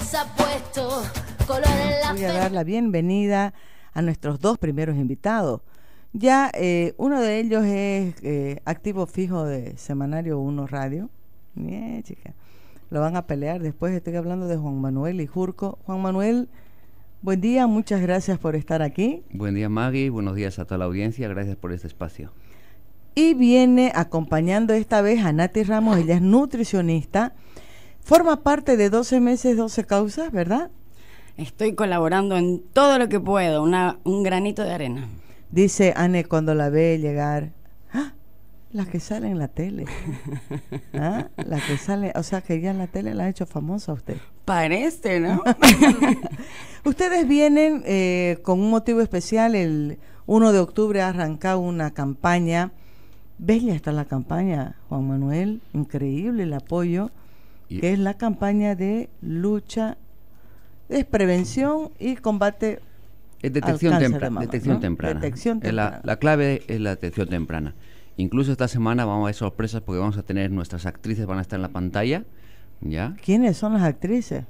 se ha puesto color en la Voy a dar la bienvenida a nuestros dos primeros invitados. Ya eh, uno de ellos es eh, activo fijo de Semanario 1 Radio. Bien, Lo van a pelear después. Estoy hablando de Juan Manuel y Jurco. Juan Manuel, buen día. Muchas gracias por estar aquí. Buen día, Maggie. Buenos días a toda la audiencia. Gracias por este espacio. Y viene acompañando esta vez a Nati Ramos. Ella es nutricionista Forma parte de 12 meses, 12 causas, ¿verdad? Estoy colaborando en todo lo que puedo, una, un granito de arena. Dice Anne cuando la ve llegar, ¡Ah! las que sale en la tele. ¿Ah? que sale, o sea, que ya en la tele la ha hecho famosa usted. Parece, ¿no? Ustedes vienen eh, con un motivo especial, el 1 de octubre ha arrancado una campaña, bella está la campaña, Juan Manuel, increíble el apoyo que es la campaña de lucha, es prevención y combate. Es detección, temprana. Detección temprana. La, clave es la detección temprana. Incluso esta semana vamos a ver sorpresas porque vamos a tener nuestras actrices, van a estar en la pantalla. ¿ya? ¿Quiénes son las actrices?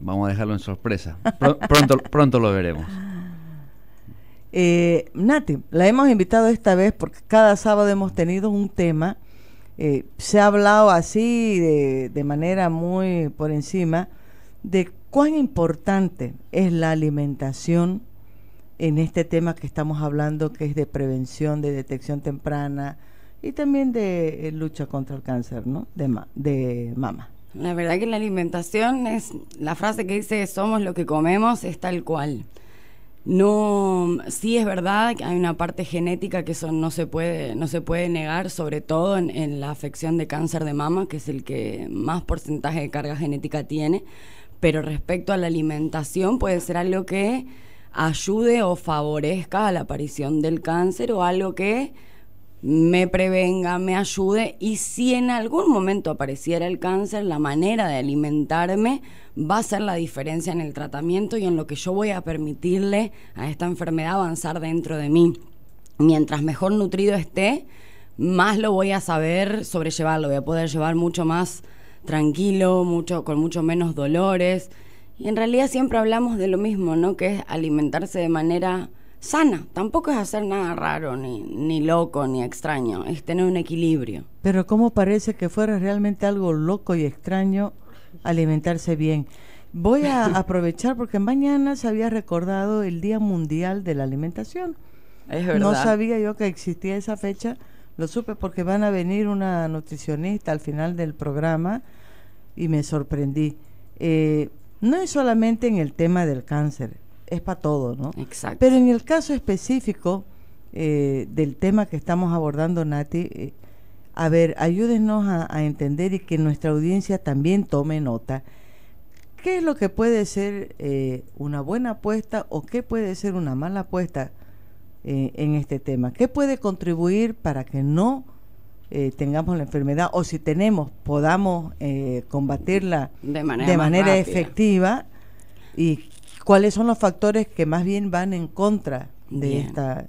Vamos a dejarlo en sorpresa. pronto, pronto lo veremos. Eh, Nati, la hemos invitado esta vez porque cada sábado hemos tenido un tema eh, se ha hablado así de, de, manera muy por encima de cuán importante es la alimentación en este tema que estamos hablando, que es de prevención, de detección temprana y también de eh, lucha contra el cáncer ¿no? de, de mama. La verdad que la alimentación es, la frase que dice somos lo que comemos es tal cual. No, sí es verdad que hay una parte genética que eso no se puede, no se puede negar, sobre todo en, la afección de cáncer de mama, que es el que más porcentaje de carga genética tiene, pero respecto a la alimentación puede ser algo que ayude o favorezca a la aparición del cáncer o algo que me prevenga, me ayude y si en algún momento apareciera el cáncer, la manera de alimentarme va a ser la diferencia en el tratamiento y en lo que yo voy a permitirle a esta enfermedad avanzar dentro de mí. Mientras mejor nutrido esté, más lo voy a saber sobrellevar, lo voy a poder llevar mucho más tranquilo, mucho, con mucho menos dolores. Y en realidad siempre hablamos de lo mismo, ¿no? Que es alimentarse de manera sana. Tampoco es hacer nada raro, ni, ni loco, ni extraño. Es tener un equilibrio. Pero ¿cómo parece que fuera realmente algo loco y extraño alimentarse bien? Voy a aprovechar porque mañana se había recordado el Día Mundial de la Alimentación. No sabía yo que existía esa fecha. Lo supe porque van a venir una nutricionista al final del programa y me sorprendí. Eh, no es solamente en el tema del cáncer, es para todo, ¿no? Exacto. Pero en el caso específico eh, del tema que estamos abordando, Nati, eh, a ver, ayúdenos a, entender y que nuestra audiencia también tome nota. ¿Qué es lo que puede ser eh, una buena apuesta o qué puede ser una mala apuesta en este tema? ¿Qué puede contribuir para que no tengamos la enfermedad o si tenemos podamos combatirla de manera, efectiva y cuáles son los factores que más bien van en contra de esta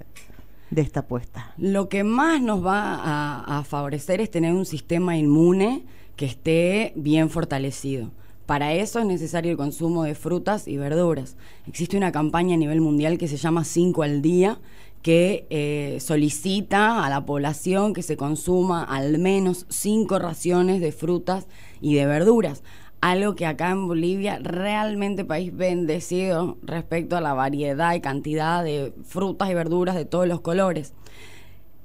de esta apuesta. Lo que más nos va a, favorecer es tener un sistema inmune que esté bien fortalecido. Para eso es necesario el consumo de frutas y verduras. Existe una campaña a nivel mundial que se llama 5 al día, que eh, solicita a la población que se consuma al menos 5 raciones de frutas y de verduras algo que acá en Bolivia realmente país bendecido respecto a la variedad y cantidad de frutas y verduras de todos los colores.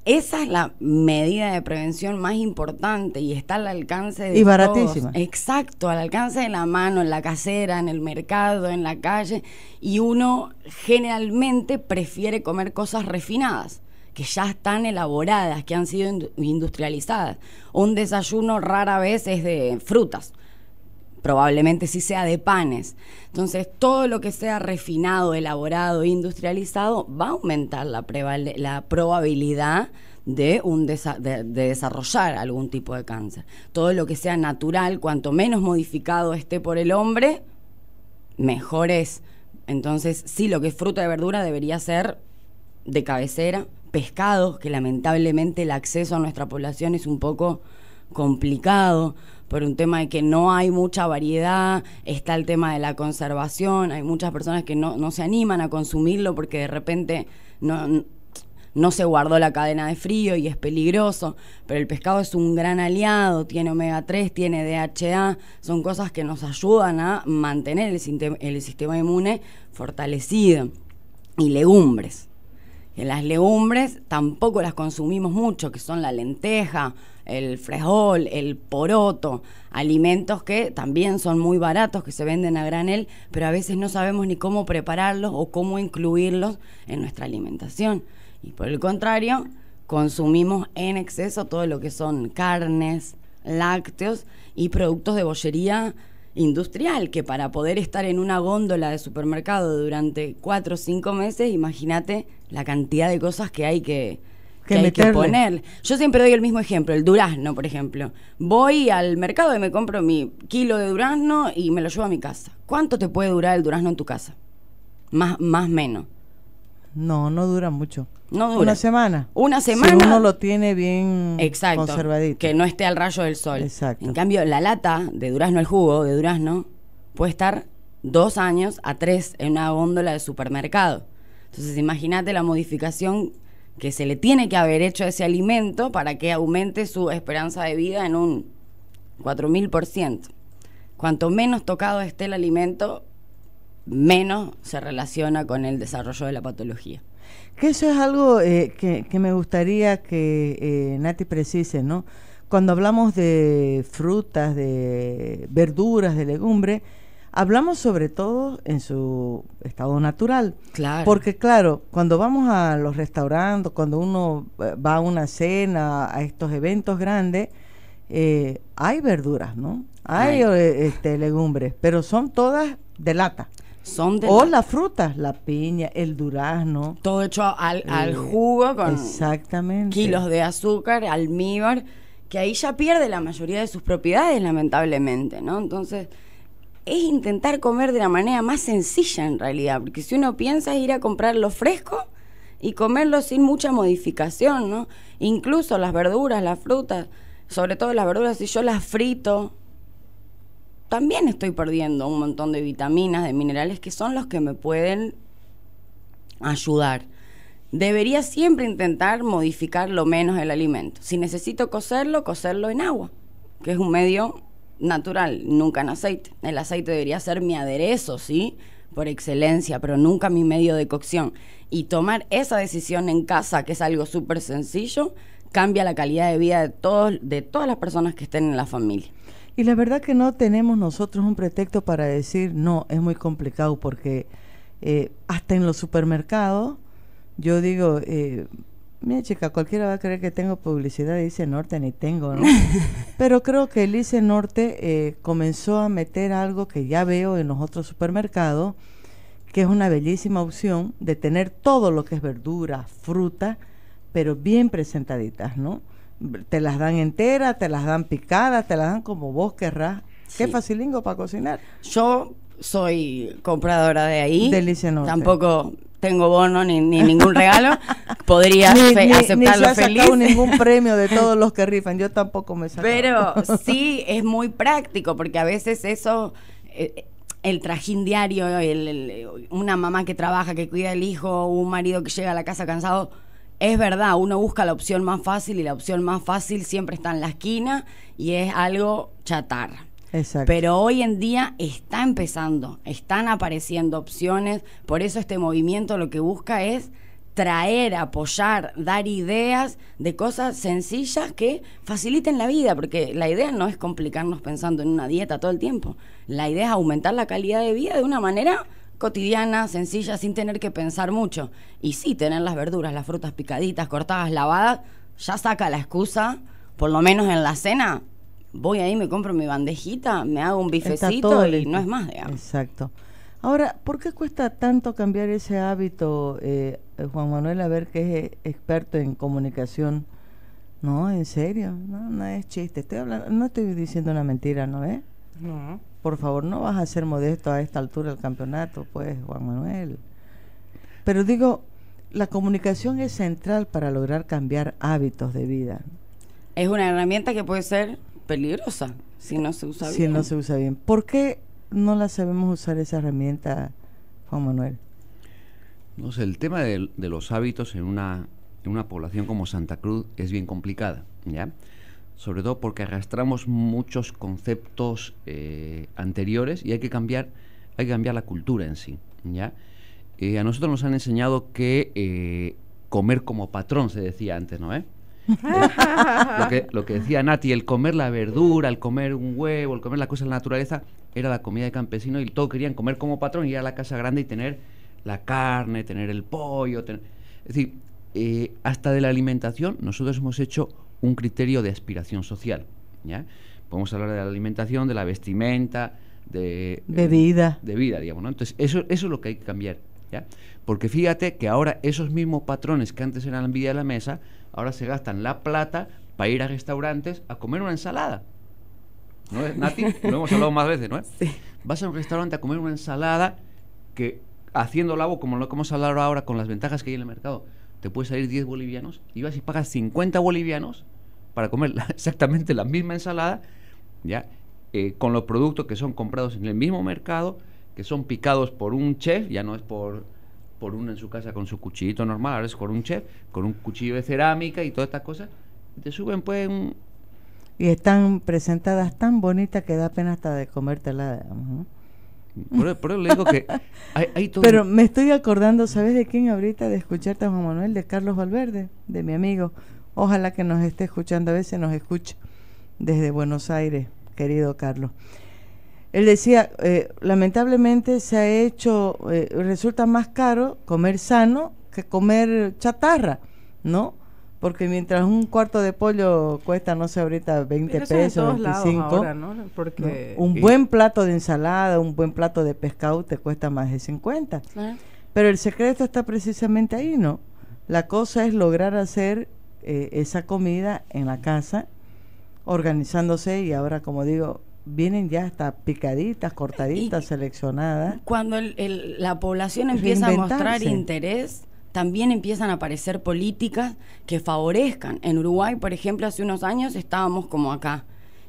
Esa es la medida de prevención más importante y está al alcance de y baratísima. Exacto, al alcance de la mano, en la casera, en el mercado, en la calle y uno generalmente prefiere comer cosas refinadas que ya están elaboradas, que han sido industrializadas. Un desayuno rara vez es de frutas probablemente sí sea de panes. Entonces, todo lo que sea refinado, elaborado, industrializado, va a aumentar la, la probabilidad de, un de, desarrollar algún tipo de cáncer. Todo lo que sea natural, cuanto menos modificado esté por el hombre, mejor es. Entonces, sí, lo que es fruta y verdura debería ser de cabecera, pescados, que lamentablemente el acceso a nuestra población es un poco complicado por un tema de que no hay mucha variedad, está el tema de la conservación, hay muchas personas que no, se animan a consumirlo porque de repente no, no se guardó la cadena de frío y es peligroso, pero el pescado es un gran aliado, tiene omega 3, tiene DHA, son cosas que nos ayudan a mantener el sistema inmune fortalecido y legumbres las legumbres tampoco las consumimos mucho, que son la lenteja, el frijol, el poroto, alimentos que también son muy baratos, que se venden a granel, pero a veces no sabemos ni cómo prepararlos o cómo incluirlos en nuestra alimentación. Y por el contrario, consumimos en exceso todo lo que son carnes, lácteos y productos de bollería industrial, que para poder estar en una góndola de supermercado durante cuatro o cinco meses, imagínate la cantidad de cosas que hay que, poner. Yo siempre doy el mismo ejemplo, el durazno, por ejemplo. Voy al mercado y me compro mi kilo de durazno y me lo llevo a mi casa. ¿Cuánto te puede durar el durazno en tu casa? Más, más menos. No, no dura mucho. No Una semana. Una semana. Si uno lo tiene bien Exacto, conservadito. Que no esté al rayo del sol. En cambio, la lata de durazno, el jugo de durazno, puede estar dos años a tres en una góndola de supermercado. Entonces imagínate la modificación que se le tiene que haber hecho a ese alimento para que aumente su esperanza de vida en un 4.000%. Cuanto menos tocado esté el alimento, menos se relaciona con el desarrollo de la patología. Que eso es algo eh, que, me gustaría que eh, Nati precise, ¿no? Cuando hablamos de frutas, de verduras, de legumbres, Hablamos sobre todo en su estado natural. Claro. Porque, claro, cuando vamos a los restaurantes, cuando uno eh, va a una cena, a estos eventos grandes, eh, hay verduras, ¿no? Hay eh, este, legumbres, pero son todas de lata. Son de o las frutas, la piña, el durazno. Todo hecho al, al jugo con exactamente. kilos de azúcar, almíbar, que ahí ya pierde la mayoría de sus propiedades, lamentablemente, ¿no? Entonces es intentar comer de la manera más sencilla en realidad, porque si uno piensa ir a comprar lo fresco y comerlo sin mucha modificación, ¿no? Incluso las verduras, las frutas, sobre todo las verduras, si yo las frito, también estoy perdiendo un montón de vitaminas, de minerales que son los que me pueden ayudar. Debería siempre intentar modificar lo menos el alimento. Si necesito cocerlo, cocerlo en agua, que es un medio natural, nunca en aceite. El aceite debería ser mi aderezo, ¿sí? Por excelencia, pero nunca mi medio de cocción. Y tomar esa decisión en casa, que es algo súper sencillo, cambia la calidad de vida de, todos, de todas las personas que estén en la familia. Y la verdad que no tenemos nosotros un pretexto para decir, no, es muy complicado porque eh, hasta en los supermercados, yo digo, eh, Mira, chica, cualquiera va a creer que tengo publicidad de ICE Norte, ni tengo, ¿no? Pero creo que el Norte eh, comenzó a meter algo que ya veo en los otros supermercados, que es una bellísima opción de tener todo lo que es verdura, fruta, pero bien presentaditas, ¿no? Te las dan enteras, te las dan picadas, te las dan como vos ras, Qué facilingo para cocinar. Yo soy compradora de ahí. De ICE Norte. Tampoco tengo bono ni, ningún regalo, podría aceptarlo ningún premio de todos los que rifan, yo tampoco me saco. Pero sí es muy práctico porque a veces eso eh, el trajín diario, una mamá que trabaja, que cuida al hijo, un marido que llega a la casa cansado, es verdad, uno busca la opción más fácil y la opción más fácil siempre está en la esquina y es algo chatarra. Pero hoy en día está empezando, están apareciendo opciones, por eso este movimiento lo que busca es traer, apoyar, dar ideas de cosas sencillas que faciliten la vida, porque la idea no es complicarnos pensando en una dieta todo el tiempo, la idea es aumentar la calidad de vida de una manera cotidiana, sencilla, sin tener que pensar mucho. Y sí, tener las verduras, las frutas picaditas, cortadas, lavadas, ya saca la excusa, por lo menos en la cena, voy ahí, me compro mi bandejita, me hago un bifecito y no es más, Exacto. Ahora, ¿por qué cuesta tanto cambiar ese hábito, eh, Juan Manuel, a ver que es eh, experto en comunicación? No, en serio, no, es chiste. Estoy hablando, no estoy diciendo una mentira, ¿no es? No. Por favor, no vas a ser modesto a esta altura del campeonato, pues, Juan Manuel. Pero digo, la comunicación es central para lograr cambiar hábitos de vida. Es una herramienta que puede ser peligrosa si no se usa bien. ¿Por qué no la sabemos usar esa herramienta, Juan Manuel? No el tema de, los hábitos en una, una población como Santa Cruz es bien complicada, ¿ya? Sobre todo porque arrastramos muchos conceptos eh, anteriores y hay que cambiar, hay que cambiar la cultura en sí, ¿ya? Eh, a nosotros nos han enseñado que eh, comer como patrón, se decía antes, ¿no? ¿Eh? lo, que, decía Nati, el comer la verdura, el comer un huevo, el comer la cosa de la naturaleza, era la comida de campesino y todo querían comer como patrón, ir a la casa grande y tener la carne, tener el pollo. Es decir, eh, hasta de la alimentación nosotros hemos hecho un criterio de aspiración social. ¿ya? Podemos hablar de la alimentación, de la vestimenta, de... De vida. De vida, digamos. Entonces, eso, eso es lo que hay que cambiar. ¿ya? Porque fíjate que ahora esos mismos patrones que antes eran la envidia de la mesa, ahora se gastan la plata para ir a restaurantes a comer una ensalada. ¿No es Nati? Lo hemos hablado más veces, ¿no? Sí. Vas a un restaurante a comer una ensalada que, haciendo lavo, como lo que hemos hablado ahora, con las ventajas que hay en el mercado, te puede salir 10 bolivianos y vas y pagas 50 bolivianos para comer exactamente la misma ensalada, ¿ya? Eh, con los productos que son comprados en el mismo mercado, que son picados por un chef, ya no es por por una en su casa con su cuchillito normal, a veces con un chef, con un cuchillo de cerámica y todas estas cosas. te suben pues Y están presentadas tan bonitas que da pena hasta de comértela. por, eso le digo que hay, todo Pero me estoy acordando, ¿sabes de quién ahorita? De escucharte, Juan Manuel, de Carlos Valverde, de mi amigo. Ojalá que nos esté escuchando, a veces nos escucha desde Buenos Aires, querido Carlos. Él decía, eh, lamentablemente se ha hecho, eh, resulta más caro comer sano que comer chatarra, ¿no? Porque mientras un cuarto de pollo cuesta, no sé, ahorita 20 pesos, 25, Porque un buen plato de ensalada, un buen plato de pescado te cuesta más de 50. Ah. Pero el secreto está precisamente ahí, ¿no? La cosa es lograr hacer eh, esa comida en la casa, organizándose y ahora, como digo, vienen ya hasta picaditas, cortaditas, seleccionadas. Cuando la población empieza a mostrar interés, también empiezan a aparecer políticas que favorezcan. En Uruguay, por ejemplo, hace unos años estábamos como acá.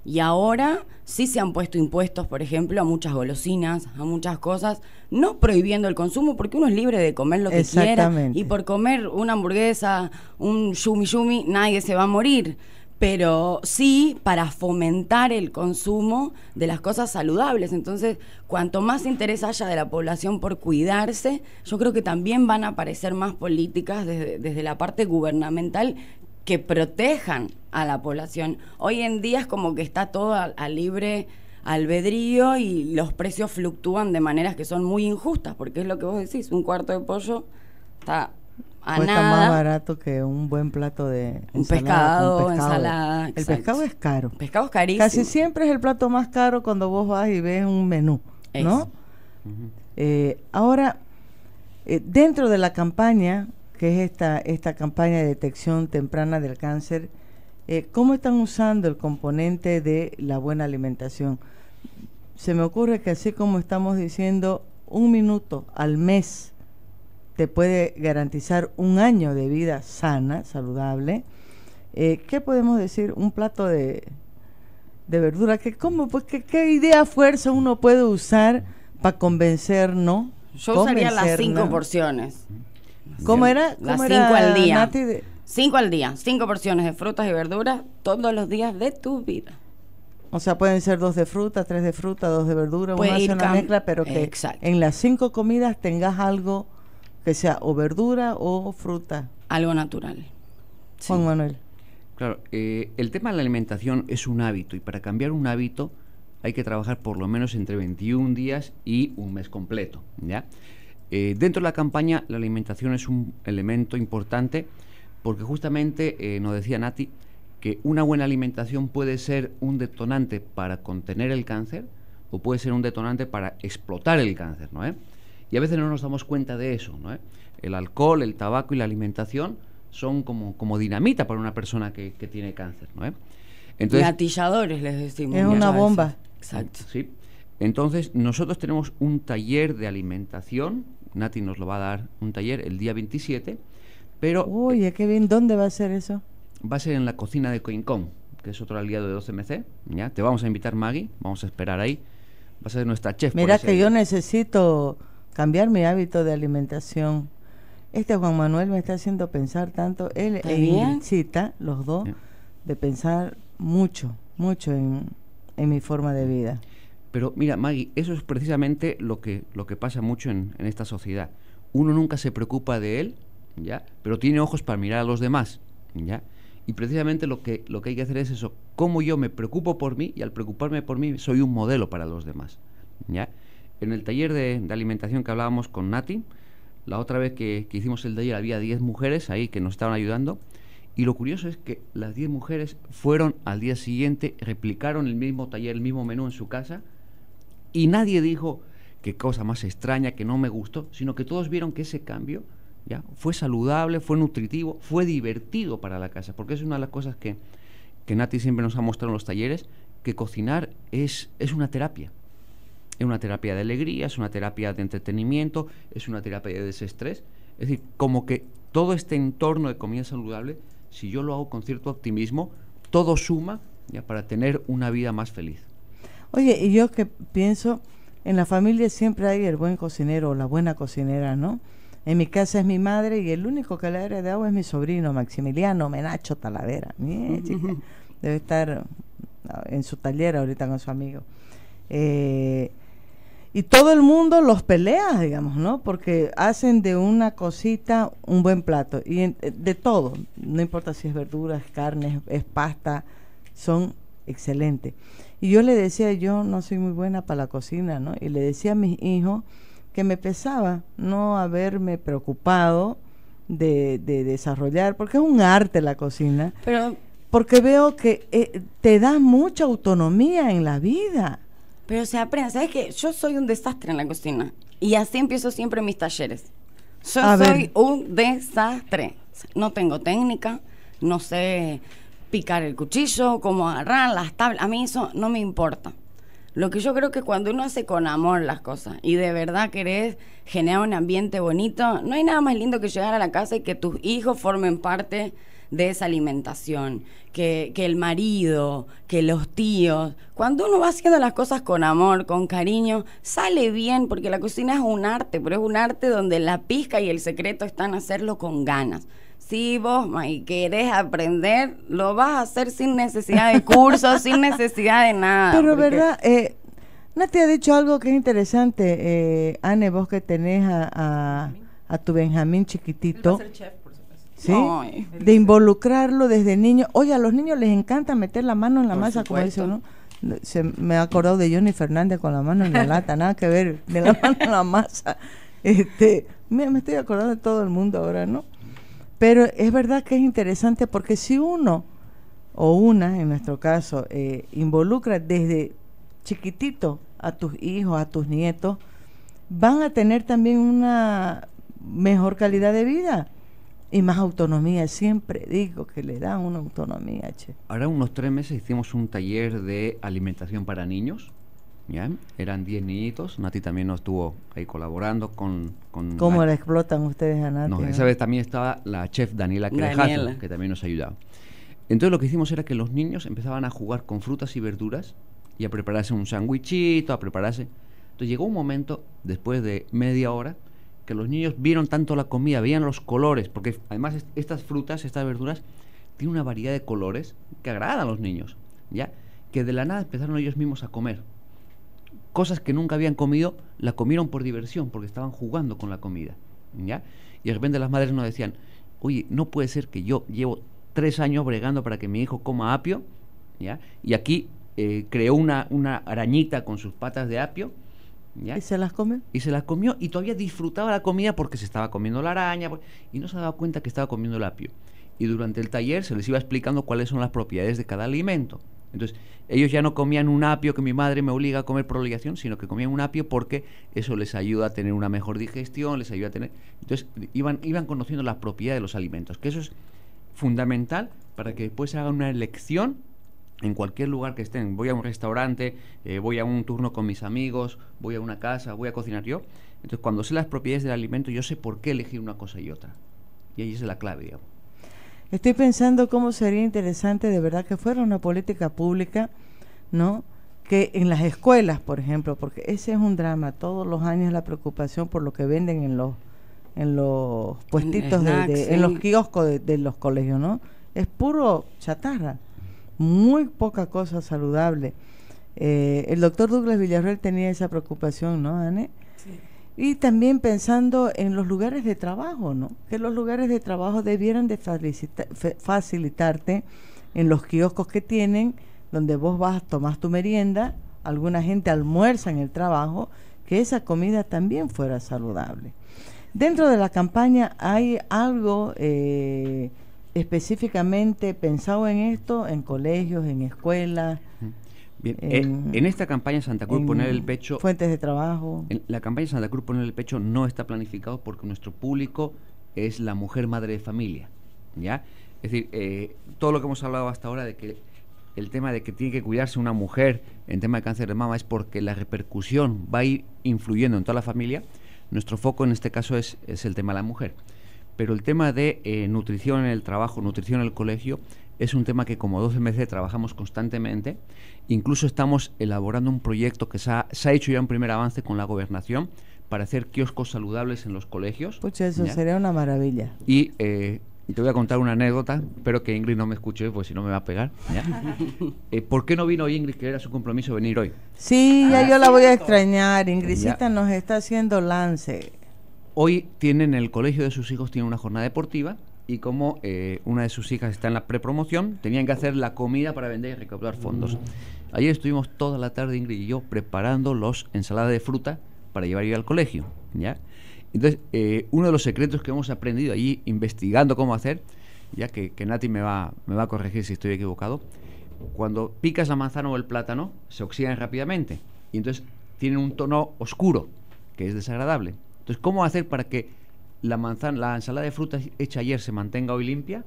Y ahora sí se han puesto impuestos, por ejemplo, a muchas golosinas, a muchas cosas, no prohibiendo el consumo, porque uno es libre de comer lo que quiera. Y por comer una hamburguesa, un yumi yumi, nadie se va a morir pero sí para fomentar el consumo de las cosas saludables. Entonces, cuanto más interés haya de la población por cuidarse, yo creo que también van a aparecer más políticas desde, la parte gubernamental que protejan a la población. Hoy en día es como que está todo a, a libre albedrío y los precios fluctúan de maneras que son muy injustas, porque es lo que vos decís, un cuarto de pollo está Cuesta más barato que un buen plato de un pescado, ensalada. El pescado es caro. El pescado es carísimo. Casi siempre es el plato más caro cuando vos vas y ves un menú, ¿no? Eh, ahora, eh, dentro de la campaña, que es esta, esta campaña de detección temprana del cáncer, eh, ¿cómo están usando el componente de la buena alimentación? Se me ocurre que así como estamos diciendo un minuto al mes te puede garantizar un año de vida sana, saludable. Eh, ¿Qué podemos decir? Un plato de, de verdura. ¿Qué, cómo, pues, qué, idea, fuerza uno puede usar para convencernos? Yo usaría las cinco porciones. ¿Cómo era? las cinco al día. cinco al día. Cinco porciones de frutas y verduras todos los días de tu vida. O sea, pueden ser dos de fruta, tres de fruta, dos de verdura, una, mezcla, pero que en las cinco comidas tengas algo que sea o verdura o fruta. Algo natural. Juan Manuel. Claro, eh, el tema de la alimentación es un hábito y para cambiar un hábito hay que trabajar por lo menos entre 21 días y un mes completo. ¿ya? Eh, dentro de la campaña la alimentación es un elemento importante porque justamente eh, nos decía Nati que una buena alimentación puede ser un detonante para contener el cáncer o puede ser un detonante para explotar el cáncer. ¿no, y a veces no nos damos cuenta de eso. ¿no? ¿Eh? El alcohol, el tabaco y la alimentación son como, como dinamita para una persona que, tiene cáncer. ¿no? ¿Eh? Entonces, y les decimos. Es una bomba. Exacto. Entonces, nosotros tenemos un taller de alimentación. Nati nos lo va a dar un taller el día 27. Pero. Uy, eh, qué bien. ¿Dónde va a ser eso? Va a ser en la cocina de Coincón, que es otro aliado de 12MC. ¿ya? Te vamos a invitar, Maggie. Vamos a esperar ahí. Va a ser nuestra chef. Mira que yo necesito cambiar mi hábito de alimentación. Este Juan Manuel me está haciendo pensar tanto, él e cita los dos, de pensar mucho, mucho en, mi forma de vida. Pero mira, Maggie, eso es precisamente lo que, lo que pasa mucho en, esta sociedad. Uno nunca se preocupa de él, ¿ya? Pero tiene ojos para mirar a los demás, ¿ya? Y precisamente lo que, lo que hay que hacer es eso, cómo yo me preocupo por mí y al preocuparme por mí soy un modelo para los demás, ¿ya? En el taller de, alimentación que hablábamos con Nati, la otra vez que, hicimos el taller había 10 mujeres ahí que nos estaban ayudando. Y lo curioso es que las 10 mujeres fueron al día siguiente, replicaron el mismo taller, el mismo menú en su casa, y nadie dijo qué cosa más extraña, que no me gustó, sino que todos vieron que ese cambio ya fue saludable, fue nutritivo, fue divertido para la casa, porque es una de las cosas que, que Nati siempre nos ha mostrado en los talleres, que cocinar es, es una terapia. Es una terapia de alegría, es una terapia de entretenimiento, es una terapia de desestrés. Es decir, como que todo este entorno de comida saludable, si yo lo hago con cierto optimismo, todo suma ya, para tener una vida más feliz. Oye, y yo que pienso, en la familia siempre hay el buen cocinero o la buena cocinera, ¿no? En mi casa es mi madre y el único que la de agua es mi sobrino, Maximiliano Menacho Talavera. debe estar ah, en su taller ahorita con su amigo. Eh, y todo el mundo los pelea, digamos, ¿no? Porque hacen de una cosita un buen plato. Y eh, de todo, no importa si es verduras, carnes, es pasta, son excelentes. Y yo le decía, yo no soy muy buena para la cocina, ¿no? Y le decía a mis hijos que me pesaba no haberme preocupado de, desarrollar, porque es un arte la cocina. Pero porque veo que eh, te da mucha autonomía en la vida pero se aprende. ¿Sabes qué? Yo soy un desastre en la cocina. Y así empiezo siempre mis talleres. Yo soy un desastre. No tengo técnica, no sé picar el cuchillo, cómo agarrar las tablas. A mí eso no me importa. Lo que yo creo que cuando uno hace con amor las cosas y de verdad querés generar un ambiente bonito, no hay nada más lindo que llegar a la casa y que tus hijos formen parte de esa que, que el marido, que los tíos. Cuando uno va haciendo las cosas con amor, con cariño, sale bien, porque la cocina es un arte, pero es un arte donde la pizca y el secreto están hacerlo con ganas si vos querés aprender, lo vas a hacer sin necesidad de cursos, sin necesidad de nada. Pero verdad, eh, te ha dicho algo que es interesante, eh, Anne, vos que tenés a, a, tu Benjamín chiquitito. De eh. involucrarlo desde niño. Oye, a los niños les encanta meter la mano en la masa, como dice uno. Se me ha acordado de Johnny Fernández con la mano en la lata, nada que ver, de la mano en la masa. Este, mira, me estoy acordando de todo el mundo ahora, ¿no? Pero es verdad que es interesante porque si uno o una, en nuestro caso, eh, involucra desde chiquitito a tus hijos, a tus nietos, van a tener también una mejor calidad de vida y más autonomía. Siempre digo que le dan una autonomía. Che. Ahora unos tres meses hicimos un taller de alimentación para niños. ¿ya? Eran diez niñitos. Nati también nos estuvo ahí colaborando con... con ¿Cómo la explotan ustedes a Nati? No, esa vez también estaba la chef Daniela Crejazo, que también nos ayudaba. Entonces lo que hicimos era que los niños empezaban a jugar con frutas y verduras y a prepararse un sándwichito, a prepararse... Entonces llegó un momento, después de media hora, que los niños vieron tanto la comida, veían los colores, porque además estas frutas, estas verduras, tienen una variedad de colores que agradan a los niños, ¿ya? Que de la nada empezaron ellos mismos a comer. Cosas que nunca habían comido, la comieron por diversión, porque estaban jugando con la comida, ¿ya? Y de repente las madres nos decían, oye, no puede ser que yo llevo tres años bregando para que mi hijo coma apio, ¿ya? Y aquí eh, creó una, una arañita con sus patas de apio, ¿Y se las comió? Y se las comió y todavía disfrutaba la comida porque se estaba comiendo la araña y no se daba cuenta que estaba comiendo el apio. Y durante el taller se les iba explicando cuáles son las propiedades de cada alimento. Entonces, ellos ya no comían un apio que mi madre me obliga a comer por obligación, sino que comían un apio porque eso les ayuda a tener una mejor digestión, les ayuda a tener... Entonces, iban, iban conociendo las propiedades de los alimentos, que eso es fundamental para que después se una elección en cualquier lugar que estén, voy a un restaurante, eh, voy a un turno con mis amigos, voy a una casa, voy a cocinar yo. Entonces, cuando sé las propiedades del alimento, yo sé por qué elegir una cosa y otra. Y ahí es la clave, digamos. Estoy pensando cómo sería interesante de verdad que fuera una política pública, ¿no? Que en las escuelas, por ejemplo, porque ese es un drama, todos los años la preocupación por lo que venden en los en los puestitos en, los kioscos de los colegios, ¿no? Es puro chatarra muy poca cosa saludable. Eh, el doctor Douglas Villarreal tenía esa preocupación, ¿no, Anne? Y también pensando en los lugares de trabajo, ¿no? Que los lugares de trabajo debieran de facilitarte en los kioscos que tienen, donde vos vas, tomás tu merienda, alguna gente almuerza en el trabajo, que esa comida también fuera saludable. Dentro de la campaña hay algo eh, específicamente pensado en esto, en colegios, en escuelas. Bien, eh, en, esta campaña Santa Cruz poner el pecho... Fuentes de trabajo. la campaña Santa Cruz poner el pecho no está planificado porque nuestro público es la mujer madre de familia, ¿ya? Es decir, eh, todo lo que hemos hablado hasta ahora de que el tema de que tiene que cuidarse una mujer en tema de cáncer de mama es porque la repercusión va a ir influyendo en toda la familia. Nuestro foco en este caso es, es el tema de la mujer pero el tema de eh, nutrición en el trabajo, nutrición en el colegio, es un tema que como 12MC trabajamos constantemente. Incluso estamos elaborando un proyecto que se ha, hecho ya un primer avance con la gobernación para hacer kioscos saludables en los colegios. pues eso sería una maravilla. Y eh, te voy a contar una anécdota, espero que Ingrid no me escuche, pues si no me va a pegar. Eh, ¿Por qué no vino Ingrid, que era su compromiso venir hoy? Sí, ya ah, yo la voy a extrañar. Ingrisita nos está haciendo lance. Hoy tienen en el colegio de sus hijos tiene una jornada deportiva y como eh, una de sus hijas está en la prepromoción, tenían que hacer la comida para vender y recaudar fondos. Ayer estuvimos toda la tarde, Ingrid y yo, preparando los ensaladas de fruta para llevar ir al colegio. ¿ya? Entonces, eh, uno de los secretos que hemos aprendido allí, investigando cómo hacer, ya que, que, Nati me va, me va a corregir si estoy equivocado, cuando picas la manzana o el plátano, se oxidan rápidamente y entonces tienen un tono oscuro, que es desagradable. Entonces, ¿cómo hacer para que la, manzana, la ensalada de frutas hecha ayer se mantenga hoy limpia?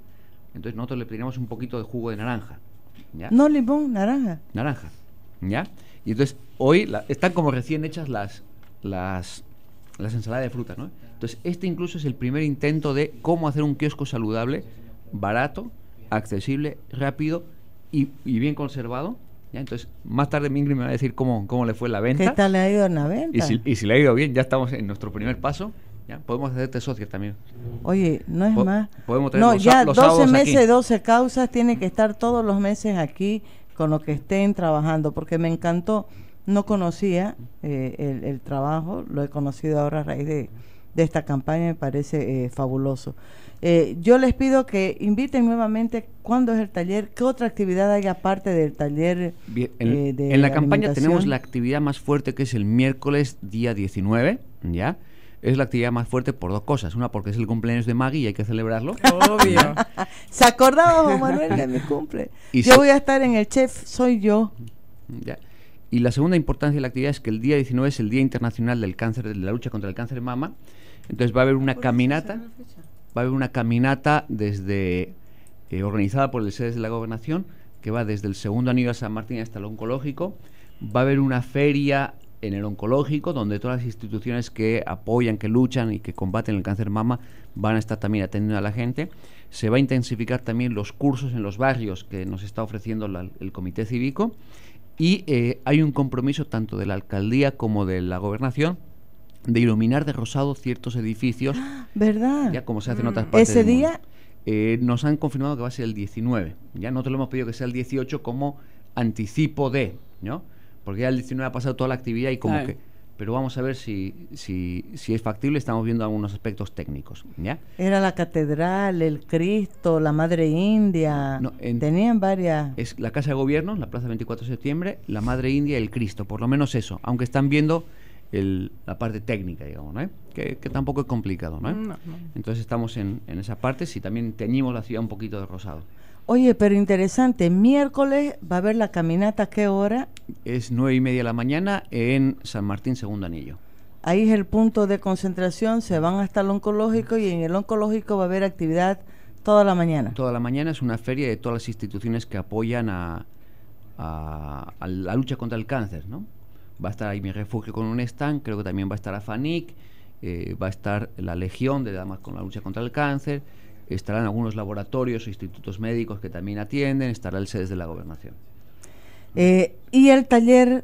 Entonces nosotros le pediremos un poquito de jugo de naranja. ¿ya? No limón, naranja. Naranja. ¿Ya? Y entonces hoy la, están como recién hechas las, las, las ensaladas de frutas, ¿no? Entonces este incluso es el primer intento de cómo hacer un kiosco saludable, barato, accesible, rápido y bien conservado entonces, más tarde Mingri me va a decir cómo, cómo le fue la venta. ¿Qué tal le ha ido en la venta? Y si, le ha ido bien, ya estamos en nuestro primer paso. ¿Ya? Podemos hacerte socios también. Oye, no es más. Podemos tener no, ya 12 meses, 12 causas, tiene que estar todos los meses aquí con lo que estén trabajando, porque me encantó. No conocía eh, el, el, trabajo, lo he conocido ahora a raíz de, de esta campaña me parece eh, fabuloso. Eh, yo les pido que inviten nuevamente cuándo es el taller, qué otra actividad hay aparte del taller. Eh, en, la campaña tenemos la actividad más fuerte que es el miércoles día 19, ¿ya? es la actividad más fuerte por dos cosas. Una, porque es el cumpleaños de Maggie y hay que celebrarlo. Obvio. Se acordaba, Juan Manuel, de mi cumple. yo voy a estar en el chef, soy yo. Y la segunda importancia de la actividad es que el día 19 es el Día Internacional del Cáncer, de la lucha contra el cáncer de mama. Entonces va a haber una caminata, va a haber una caminata desde eh, organizada por el SEDES de la Gobernación, que va desde el segundo anillo a San Martín hasta el oncológico. Va a haber una feria en el oncológico, donde todas las instituciones que apoyan, que luchan y que combaten el cáncer mama van a estar también atendiendo a la gente. Se va a intensificar también los cursos en los barrios que nos está ofreciendo el Comité Cívico y eh, hay un compromiso tanto de la alcaldía como de la gobernación de iluminar de rosado ciertos edificios. ¿Verdad? Ya como se hace en otras mm. partes. Ese del mundo. día. Eh, nos han confirmado que va a ser el 19. Ya no te lo hemos pedido que sea el 18 como anticipo de, ¿no? Porque ya el 19 ha pasado toda la actividad y como que pero vamos a ver si, si, si, es factible. Estamos viendo algunos aspectos técnicos. ¿ya? Era la catedral, el Cristo, la Madre India. Tenían varias. Es la Casa de Gobierno, la Plaza 24 de Septiembre, la Madre India y el Cristo, por lo menos eso. Aunque están viendo la parte técnica, digamos, ¿no? ¿Eh? que, tampoco es complicado, ¿Eh? ¿no? Entonces estamos en, en, esa parte, si también teñimos la ciudad un poquito de rosado. Oye, pero interesante, miércoles va a haber la caminata, ¿qué hora? Es nueve y media de la mañana en San Martín Segundo Anillo. Ahí es el punto de concentración, se van hasta el oncológico y en el oncológico va a haber actividad toda la mañana. Toda la mañana es una feria de todas las instituciones que apoyan a, a la lucha contra el cáncer, ¿no? va a estar ahí mi refugio con un stand, creo que también va a estar Afanik... Eh, va a estar la Legión de Damas con la lucha contra el cáncer, estarán algunos laboratorios e institutos médicos que también atienden, estará el sede de la Gobernación. Eh, ¿Y el taller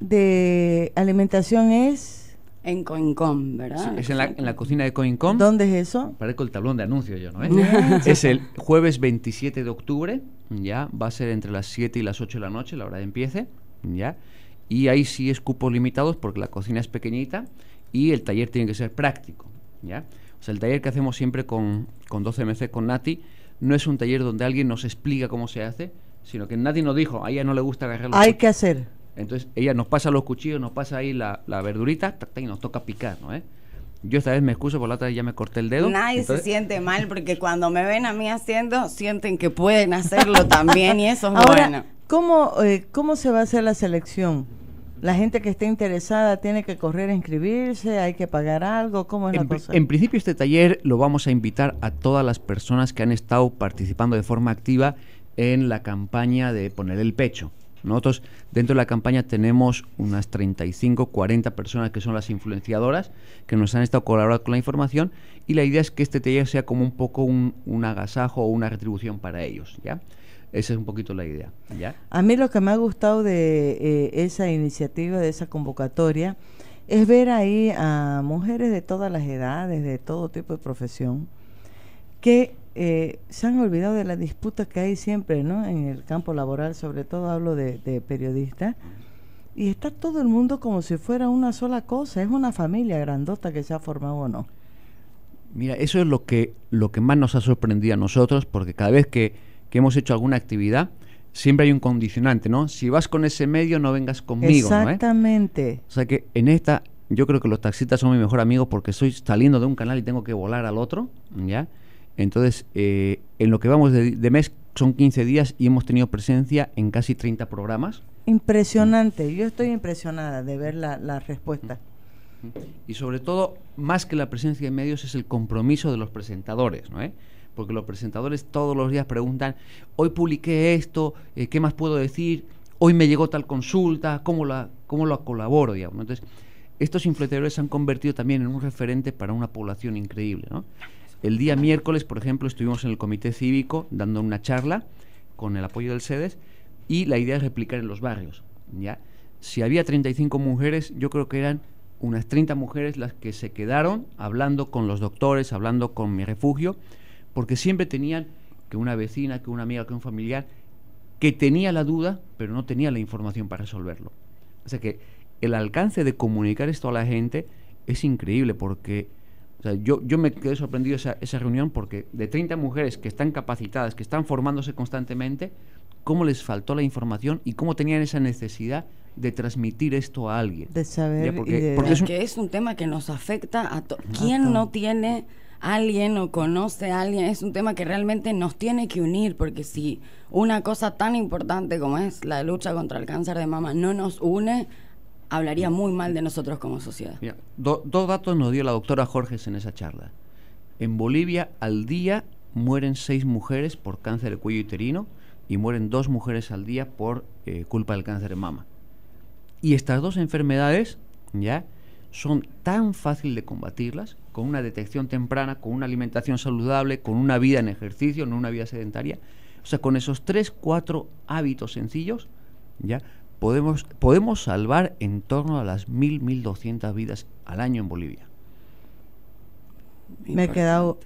de alimentación es...? En Coincom, ¿verdad? Sí, es en la, cocina de Coincom. ¿Dónde es eso? Parezco el tablón de anuncio yo, ¿no? ¿Eh? es el jueves 27 de octubre, ya, va a ser entre las 7 y las 8 de la noche, la hora de empiece, ya y ahí sí es cupos limitados porque la cocina es pequeñita y el taller tiene que ser práctico. ¿ya? O sea, el taller que hacemos siempre con, con 12MC, con Nati, no es un taller donde alguien nos explica cómo se hace, sino que nadie nos dijo, a ella no le gusta agarrar los Hay que hacer. Entonces ella nos pasa los cuchillos, nos pasa ahí la, verdurita y nos toca picar, ¿no? ¿Eh? Yo esta vez me excuso, por la otra vez ya me corté el dedo. Nadie se siente mal porque cuando me ven a mí haciendo, sienten que pueden hacerlo también y eso es bueno. ¿cómo, eh, ¿Cómo se va a hacer la selección? La gente que esté interesada tiene que correr a inscribirse, hay que pagar algo, ¿cómo es en, la cosa? En principio este taller lo vamos a invitar a todas las personas que han estado participando de forma activa en la campaña de poner el pecho. Nosotros dentro de la campaña tenemos unas 35, 40 personas que son las influenciadoras, que nos han estado colaborando con la información y la idea es que este taller sea como un poco un, un agasajo o una retribución para ellos. ¿ya? Esa es un poquito la idea. ¿ya? A mí lo que me ha gustado de eh, esa iniciativa, de esa convocatoria, es ver ahí a mujeres de todas las edades, de todo tipo de profesión, que eh, se han olvidado de las disputas que hay siempre ¿no? en el campo laboral, sobre todo hablo de, periodistas, y está todo el mundo como si fuera una sola cosa, es una familia grandota que se ha formado o no. Mira, eso es lo que, lo que más nos ha sorprendido a nosotros, porque cada vez que que hemos hecho alguna actividad, siempre hay un condicionante, ¿no? Si vas con ese medio, no vengas conmigo. Eh? Exactamente. ¿no, O sea que en esta, yo creo que los taxistas son mi mejor amigo porque estoy saliendo de un canal y tengo que volar al otro, ¿ya? Entonces, eh, en lo que vamos de, mes son 15 días y hemos tenido presencia en casi 30 programas. Impresionante, yo estoy impresionada de ver la, respuesta. Y sobre todo, más que la presencia de medios, es el compromiso de los presentadores, ¿no? Eh? porque los presentadores todos los días preguntan, hoy publiqué esto, eh, ¿qué más puedo decir? Hoy me llegó tal consulta, ¿cómo la, cómo la colaboro? Digamos? Entonces, estos influenciadores se han convertido también en un referente para una población increíble. El día miércoles, por ejemplo, estuvimos en el comité cívico dando una charla con el apoyo del SEDES y la idea es replicar en los barrios. ¿ya? Si había 35 mujeres, yo creo que eran unas 30 mujeres las que se quedaron hablando con los doctores, hablando con mi refugio, porque siempre tenían que una vecina, que una amiga, que un familiar, que tenía la duda, pero no tenía la información para resolverlo. O sea que el alcance de comunicar esto a la gente es increíble porque yo, yo, me quedé sorprendido esa, esa reunión porque de 30 mujeres que están capacitadas, que están formándose constantemente, cómo les faltó la información y cómo tenían esa necesidad de transmitir esto a alguien. De saber. porque, es, un, tema que nos afecta a todos. ¿Quién no tiene alguien o conoce a alguien, es un tema que realmente nos tiene que unir, porque si una cosa tan importante como es la lucha contra el cáncer de mama no nos une, hablaría muy mal de nosotros como sociedad. dos datos nos dio la doctora Jorges en esa charla. En Bolivia al día mueren seis mujeres por cáncer de cuello uterino y mueren dos mujeres al día por eh, culpa del cáncer de mama. Y estas dos enfermedades, ¿ya? son tan fácil de combatirlas con una detección temprana, con una alimentación saludable, con una vida en ejercicio, no una vida sedentaria. O sea, con esos tres, cuatro hábitos sencillos, ya podemos, podemos salvar en torno a las mil, mil doscientas vidas al año en Bolivia. Me he quedado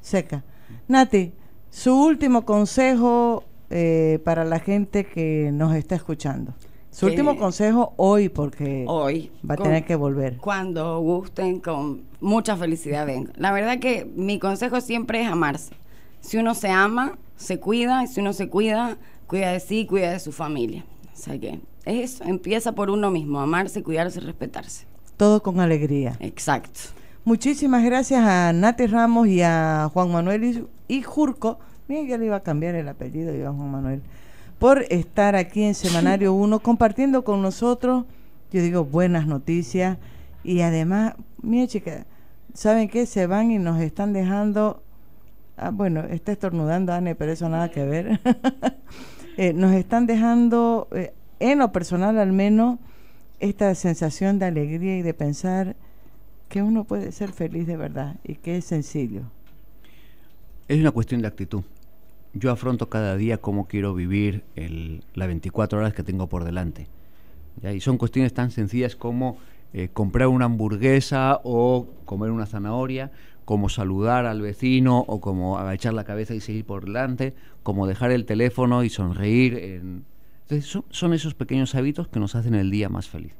seca. Nati, su último consejo eh, para la gente que nos está escuchando. Su último eh, consejo hoy, porque hoy va a tener que volver. Cuando gusten, con mucha felicidad vengo. La verdad que mi consejo siempre es amarse. Si uno se ama, se cuida, y si uno se cuida, cuida de sí, cuida de su familia. O sea que es eso, empieza por uno mismo, amarse, cuidarse, respetarse. Todo con alegría. Exacto. Muchísimas gracias a Nati Ramos y a Juan Manuel y, Jurco. Mira, ya le iba a cambiar el apellido, Juan Manuel por estar aquí en Semanario 1 compartiendo con nosotros, yo digo, buenas noticias. Y además, mire chica, ¿saben qué? Se van y nos están dejando... Ah, bueno, está estornudando Anne, pero eso nada que ver. Eh, nos están dejando, eh, en lo personal al menos, esta sensación de alegría y de pensar que uno puede ser feliz de verdad y que es sencillo. Es una cuestión de actitud yo afronto cada día cómo quiero vivir el, las 24 horas que tengo por delante. Y son cuestiones tan sencillas como eh, comprar una hamburguesa o comer una zanahoria, como saludar al vecino o como agachar la cabeza y seguir por delante, como dejar el teléfono y sonreír. En... Entonces, son, esos pequeños hábitos que nos hacen el día más feliz.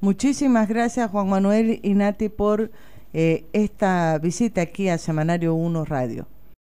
Muchísimas gracias Juan Manuel y Nati por eh, esta visita aquí a Semanario 1 Radio.